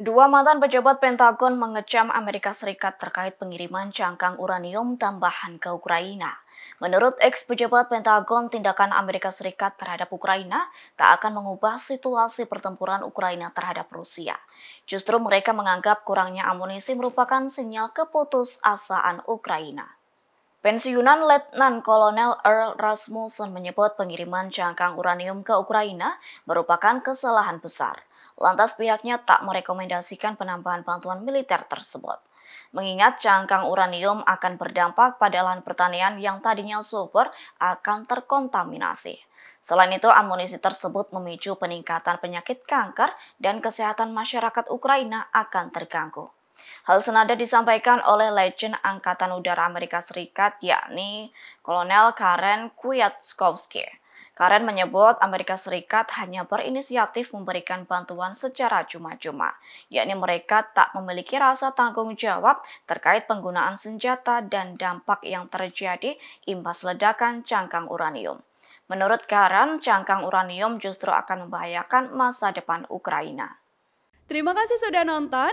Dua mantan pejabat Pentagon mengecam Amerika Serikat terkait pengiriman cangkang uranium tambahan ke Ukraina. Menurut ex pejabat Pentagon, tindakan Amerika Serikat terhadap Ukraina tak akan mengubah situasi pertempuran Ukraina terhadap Rusia. Justru mereka menganggap kurangnya amunisi merupakan sinyal keputus asaan Ukraina. Pensiunan Letnan Kolonel Earl Rasmussen menyebut pengiriman cangkang uranium ke Ukraina merupakan kesalahan besar. Lantas pihaknya tak merekomendasikan penambahan bantuan militer tersebut. Mengingat cangkang uranium akan berdampak pada lahan pertanian yang tadinya subur akan terkontaminasi. Selain itu, amunisi tersebut memicu peningkatan penyakit kanker dan kesehatan masyarakat Ukraina akan terganggu. Hal senada disampaikan oleh legend Angkatan Udara Amerika Serikat yakni Kolonel Karen Kwiatkowski. Karen menyebut Amerika Serikat hanya berinisiatif memberikan bantuan secara cuma-cuma, yakni mereka tak memiliki rasa tanggung jawab terkait penggunaan senjata dan dampak yang terjadi imbas ledakan cangkang uranium. Menurut Karen, cangkang uranium justru akan membahayakan masa depan Ukraina. Terima kasih sudah nonton.